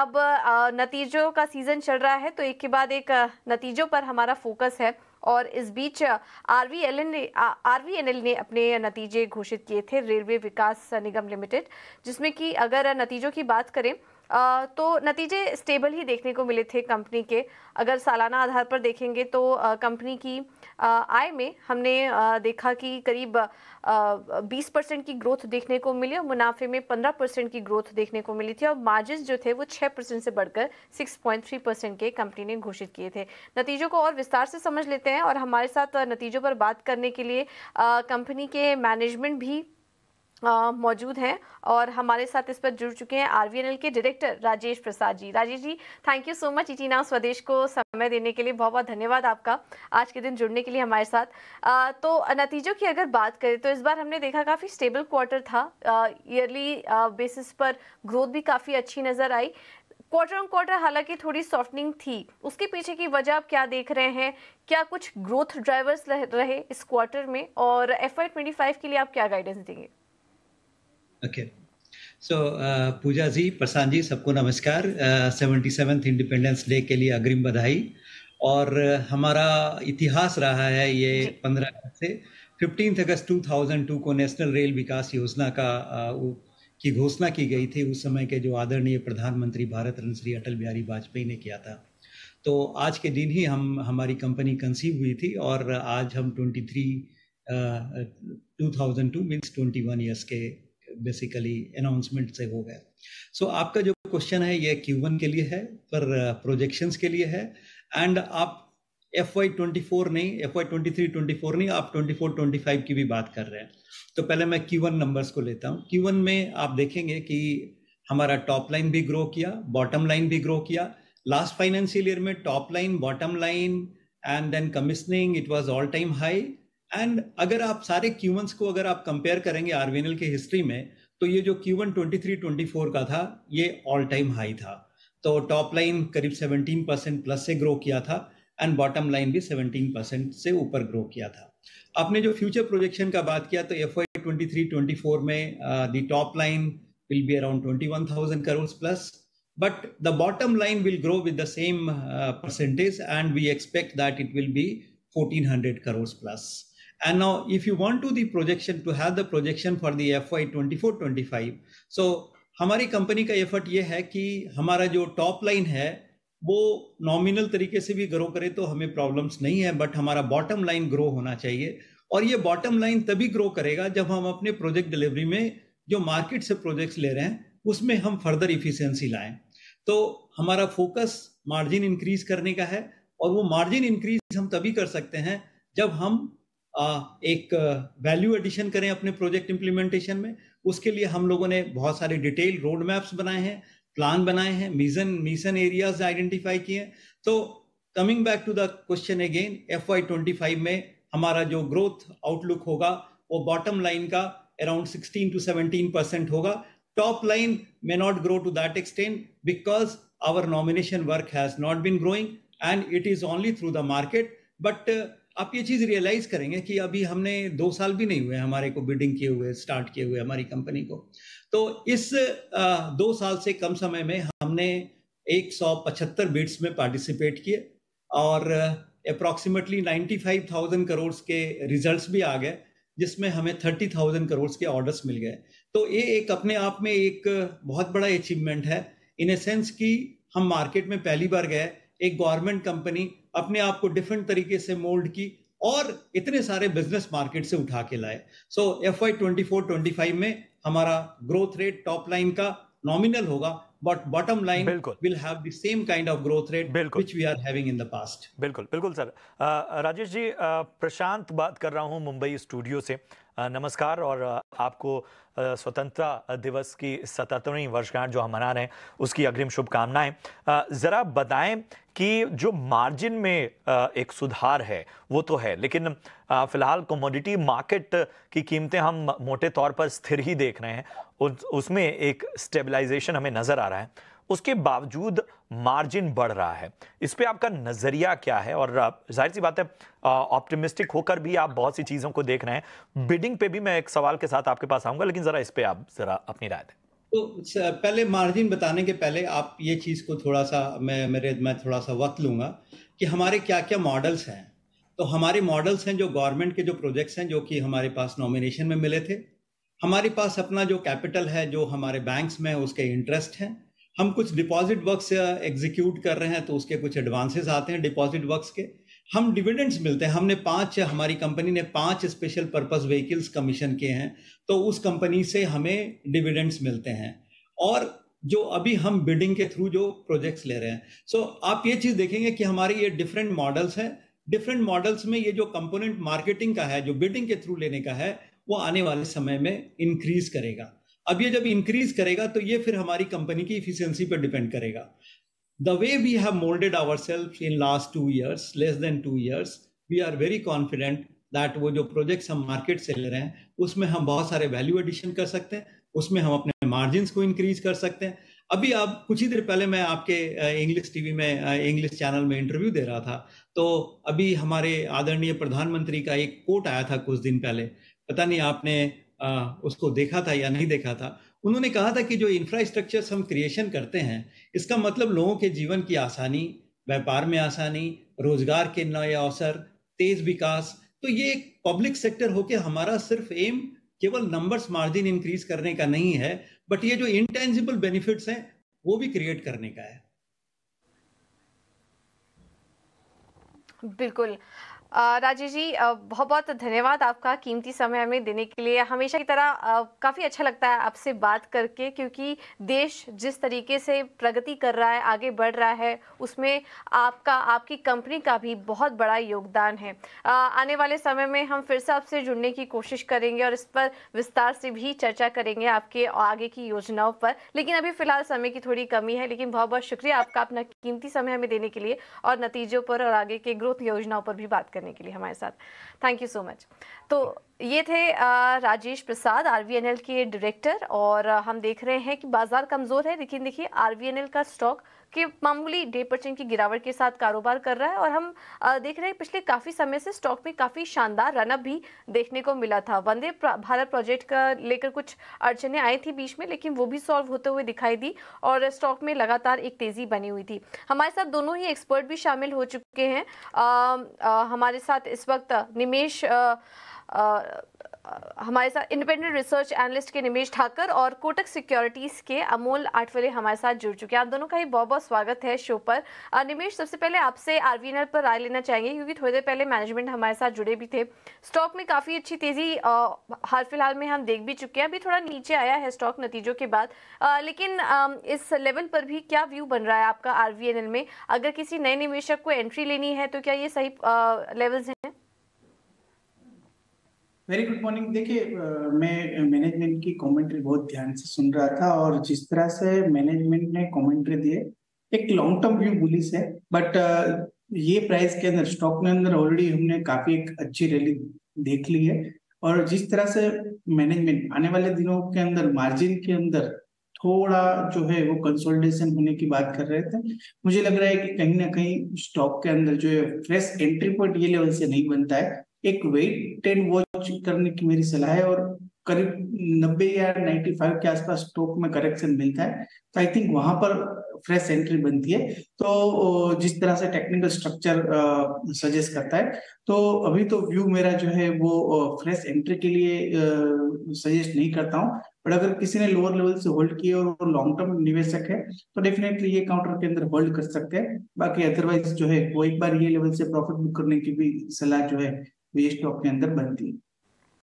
अब नतीजों का सीजन चल रहा है तो एक के बाद एक नतीजों पर हमारा फोकस है और इस बीच आर वी एल ने आर वी एन एल ने अपने नतीजे घोषित किए थे रेलवे विकास निगम लिमिटेड जिसमें कि अगर नतीजों की बात करें तो नतीजे स्टेबल ही देखने को मिले थे कंपनी के अगर सालाना आधार पर देखेंगे तो कंपनी की आय में हमने देखा कि करीब 20 परसेंट की ग्रोथ देखने को मिली और मुनाफे में 15 परसेंट की ग्रोथ देखने को मिली थी और मार्जिन जो थे वो 6 परसेंट से बढ़कर 6.3 परसेंट के कंपनी ने घोषित किए थे नतीजों को और विस्तार से समझ लेते हैं और हमारे साथ नतीजों पर बात करने के लिए कंपनी के मैनेजमेंट भी मौजूद हैं और हमारे साथ इस पर जुड़ चुके हैं आर के director Rajesh Prasad ji Rajesh ji thank you so much ET now Swadesh को समय देने के लिए बहुत बहुत धन्यवाद आपका आज के दिन जुड़ने के लिए हमारे साथ आ, तो नतीजों की अगर बात करें तो इस बार हमने देखा काफ़ी स्टेबल क्वार्टर था ईयरली बेसिस पर ग्रोथ भी काफ़ी अच्छी नज़र आई क्वार्टर ऑन क्वार्टर हालांकि थोड़ी सॉफ्टनिंग थी उसके पीछे की वजह आप क्या देख रहे हैं क्या कुछ ग्रोथ ड्राइवर्स रहे इस क्वार्टर में और एफ आई ट्वेंटी फाइव के लिए आप क्या गाइडेंस देंगे ओके सो uh, पूजा जी प्रशांत जी सबको नमस्कार सेवेंटी सेवेंथ इंडिपेंडेंस डे के लिए अग्रिम बधाई और uh, हमारा इतिहास रहा है ये पंद्रह अगस्त से fifteen August two thousand two को नेशनल रेल विकास योजना का uh, की घोषणा की गई थी उस समय के जो आदरणीय प्रधानमंत्री भारत रत्न श्री अटल बिहारी वाजपेयी ने किया था तो आज के दिन ही हम हमारी कंपनी कंसीव हुई थी और आज हम 23 thousand two means one years के बेसिकली अनाउंसमेंट से हो गया सो so, आपका जो क्वेश्चन है ये Q1 के लिए है पर प्रोजेक्शंस uh, के लिए है एंड आप एफ वाई ट्वेंटी फोर नहीं F Y twenty three twenty four नहीं आप ट्वेंटी फोर ट्वेंटी फाइव की भी बात कर रहे हैं तो पहले मैं क्यू वन नंबर्स को लेता हूँ क्यू वन में आप देखेंगे कि हमारा टॉप लाइन भी ग्रो किया बॉटम लाइन भी ग्रो किया लास्ट फाइनेंशियल ईयर में top line bottom line and then commissioning it was all time high and अगर आप सारे क्यूवंस को अगर आप कंपेयर करेंगे आरवीएनएल के हिस्ट्री में तो ये जो Q one twenty three twenty four का था ये ऑल टाइम हाई था तो टॉप लाइन करीब सेवनटीन परसेंट प्लस से ग्रो किया था एंड बॉटम लाइन भी सेवनटीन परसेंट से ऊपर ग्रो किया था आपने जो फ्यूचर प्रोजेक्शन का बात किया तो F I twenty three twenty four में the top line will be around twenty one thousand crore plus but the bottom line will grow with the same percentage and we expect that it will be fourteen hundred crore plus And now if you want to the projection, to have the projection for the FY 24-25, so हमारी company का effort ये है कि हमारा जो top line है वो nominal तरीके से भी ग्रो करे तो हमें प्रॉब्लम्स नहीं है बट हमारा बॉटम लाइन ग्रो होना चाहिए और ये बॉटम लाइन तभी ग्रो करेगा जब हम अपने प्रोजेक्ट डिलीवरी में जो मार्केट से प्रोजेक्ट्स ले रहे हैं उसमें हम फर्दर इफिशियंसी लाएं तो हमारा फोकस मार्जिन इंक्रीज करने का है और वो मार्जिन इंक्रीज हम तभी कर सकते हैं जब हम एक वैल्यू एडिशन करें अपने प्रोजेक्ट इम्प्लीमेंटेशन में उसके लिए हम लोगों ने बहुत सारे डिटेल रोड मैप्स बनाए हैं प्लान बनाए हैं मिजन मिशन एरियाज आइडेंटिफाई किए हैं तो coming back to the question again F Y twenty five में हमारा जो ग्रोथ आउटलुक होगा वो बॉटम लाइन का around sixteen to seventeen percent होगा top line may not grow to that extend because our nomination work has not been growing and it is only through the market but आप ये चीज़ realise करेंगे कि अभी हमने दो साल भी नहीं हुए हमारे को बिल्डिंग किए हुए स्टार्ट किए हुए हमारी कंपनी को तो इस दो साल से कम समय में हमने 175 बिड्स में पार्टिसिपेट किए और अप्रॉक्सीमेटली 95,000 करोड़ के रिजल्ट्स भी आ गए जिसमें हमें 30,000 करोड़ के ऑर्डर्स मिल गए तो ये एक अपने आप में एक बहुत बड़ा अचीवमेंट है इन ए सेंस कि हम मार्केट में पहली बार गए एक गवर्नमेंट कंपनी अपने आप को डिफरेंट तरीके से मोल्ड की और इतने सारे बिजनेस मार्केट से उठा के लाए so F I twenty four twenty five में हमारा ग्रोथ रेट टॉप लाइन का नॉमिनल होगा but bottom line will have the same kind of growth rate which we are having in the past बिल्कुल बिल्कुल सर राजेश जी प्रशांत बात कर रहा हूँ मुंबई स्टूडियो से नमस्कार और आपको स्वतंत्रता दिवस की सतहत्तरवीं वर्षगांठ जो हम मना रहे हैं उसकी अग्रिम शुभकामनाएं ज़रा बताएं कि जो मार्जिन में एक सुधार है वो तो है लेकिन फिलहाल कमोडिटी मार्केट की कीमतें हम मोटे तौर पर स्थिर ही देख रहे हैं उसमें एक स्टेबलाइजेशन हमें नज़र आ रहा है उसके बावजूद मार्जिन बढ़ रहा है इस पर आपका नज़रिया क्या है और जाहिर सी बात है ऑप्टिमिस्टिक होकर भी आप बहुत सी चीज़ों को देख रहे हैं बिडिंग पे भी मैं एक सवाल के साथ आपके पास आऊंगा लेकिन ज़रा इस पर आप ज़रा अपनी राय दें तो पहले मार्जिन बताने के पहले आप ये चीज़ को थोड़ा सा मैं मेरे मैं थोड़ा सा वक्त लूंगा कि हमारे क्या क्या मॉडल्स हैं तो हमारे मॉडल्स हैं जो गवर्नमेंट के जो प्रोजेक्ट्स हैं जो कि हमारे पास नॉमिनेशन में मिले थे हमारे पास अपना जो कैपिटल है जो हमारे बैंक्स में उसके इंटरेस्ट हैं हम कुछ डिपॉजिट वर्क्स एग्जीक्यूट कर रहे हैं तो उसके कुछ एडवांसेस आते हैं डिपॉजिट वर्क्स के हम डिविडेंड्स मिलते हैं हमने पांच हमारी कंपनी ने पांच स्पेशल पर्पस व्हीकल्स कमीशन किए हैं तो उस कंपनी से हमें डिविडेंड्स मिलते हैं और जो अभी हम बिडिंग के थ्रू जो प्रोजेक्ट्स ले रहे हैं सो so, आप ये चीज देखेंगे कि हमारे ये डिफरेंट मॉडल्स हैं डिफरेंट मॉडल्स में ये जो कंपोनेंट मार्केटिंग का है जो बिडिंग के थ्रू लेने का है वो आने वाले समय में इंक्रीज करेगा अब ये जब इंक्रीज करेगा तो ये फिर हमारी कंपनी की इफिशियंसी पर डिपेंड करेगा the way we have moulded our self in last two years less than two years we are very confident that वो जो प्रोजेक्ट्स हम मार्केट से ले रहे हैं उसमें हम बहुत सारे वैल्यू एडिशन कर सकते हैं उसमें हम अपने मार्जिन को इंक्रीज कर सकते हैं अभी आप कुछ ही देर पहले मैं आपके इंग्लिश टीवी में इंग्लिश चैनल में इंटरव्यू दे रहा था तो अभी हमारे आदरणीय प्रधानमंत्री का एक कोट आया था कुछ दिन पहले पता नहीं आपने आ, उसको देखा था या नहीं देखा था उन्होंने कहा था कि जो इंफ्रास्ट्रक्चर हम क्रिएशन करते हैं इसका मतलब लोगों के जीवन की आसानी व्यापार में आसानी रोजगार के नए अवसर तेज विकास तो ये एक पब्लिक सेक्टर होके हमारा सिर्फ एम केवल नंबर्स मार्जिन इंक्रीज करने का नहीं है बट ये जो इंटेंजिबल बेनिफिट्स हैं वो भी क्रिएट करने का है बिल्कुल राजेश जी बहुत बहुत धन्यवाद आपका कीमती समय हमें देने के लिए हमेशा की तरह काफ़ी अच्छा लगता है आपसे बात करके क्योंकि देश जिस तरीके से प्रगति कर रहा है आगे बढ़ रहा है उसमें आपका आपकी कंपनी का भी बहुत बड़ा योगदान है आने वाले समय में हम फिर से आपसे जुड़ने की कोशिश करेंगे और इस पर विस्तार से भी चर्चा करेंगे आपके आगे की योजनाओं पर लेकिन अभी फ़िलहाल समय की थोड़ी कमी है लेकिन बहुत बहुत शुक्रिया आपका अपना कीमती समय हमें देने के लिए और नतीजों पर और आगे के ग्रोथ ग्रोथ योजनाओं पर भी बात करने के लिए हमारे साथ थैंक यू सो मच तो ये थे राजेश प्रसाद आर के डायरेक्टर और हम देख रहे हैं कि बाजार कमज़ोर है लेकिन देखिए आर का स्टॉक कि मामूली डे परसेंट की गिरावट के साथ कारोबार कर रहा है और हम देख रहे हैं पिछले काफ़ी समय से स्टॉक में काफ़ी शानदार रनअप भी देखने को मिला था वंदे भारत प्रोजेक्ट का लेकर कुछ अड़चने आई थी बीच में लेकिन वो भी सॉल्व होते हुए दिखाई दी और स्टॉक में लगातार एक तेज़ी बनी हुई थी हमारे साथ दोनों ही एक्सपर्ट भी शामिल हो चुके हैं आ, आ, हमारे साथ इस वक्त निमेश आ, हमारे साथ इंडिपेंडेंट रिसर्च एनालिस्ट के निमेश ठाकर और कोटक सिक्योरिटीज के अमोल आठवले हमारे साथ जुड़ चुके हैं आप दोनों का ही बहुत बहुत स्वागत है शो पर निमेश सबसे पहले आपसे आर पर राय लेना चाहेंगे क्योंकि थोड़ी देर पहले मैनेजमेंट हमारे साथ जुड़े भी थे स्टॉक में काफ़ी अच्छी तेज़ी हाल फिलहाल में हम देख भी चुके हैं अभी थोड़ा नीचे आया है स्टॉक नतीजों के बाद आ, लेकिन आ, इस लेवल पर भी क्या व्यू बन रहा है आपका आर में अगर किसी नए निवेशक को एंट्री लेनी है तो क्या ये सही लेवल्स वेरी गुड मॉर्निंग देखिए मैं मैनेजमेंट की कमेंट्री बहुत ध्यान से सुन रहा था और जिस तरह से मैनेजमेंट ने कमेंट्री दिए एक लॉन्ग टर्म व्यू बुलिस है बट ये प्राइस के अंदर स्टॉक के अंदर ऑलरेडी हमने काफी एक अच्छी रैली देख ली है और जिस तरह से मैनेजमेंट आने वाले दिनों के अंदर मार्जिन के अंदर थोड़ा जो है वो कंसोलिडेशन होने की बात कर रहे थे मुझे लग रहा है कि कहीं ना कहीं स्टॉक के अंदर जो है फ्रेश एंट्री पॉइंट ये लेवल से नहीं बनता है एक वेट एंड वॉच वॉच करने की मेरी सलाह है और करीब नब्बे या नाइन्टी फाइव के आसपास स्टॉक में करेक्शन मिलता है तो आई थिंक वहां पर फ्रेश एंट्री बनती है तो जिस तरह से टेक्निकल स्ट्रक्चर सजेस्ट करता है तो अभी तो व्यू मेरा जो है वो फ्रेश एंट्री के लिए सजेस्ट नहीं करता हूँ बट अगर किसी ने लोअर लेवल से होल्ड किया और लॉन्ग टर्म निवेशक है तो डेफिनेटली ये काउंटर के अंदर होल्ड कर सकते हैं बाकी अदरवाइज जो है वो एक बार ये लेवल से प्रॉफिट बुक करने की भी सलाह जो है ये स्टॉक के अंदर बनती है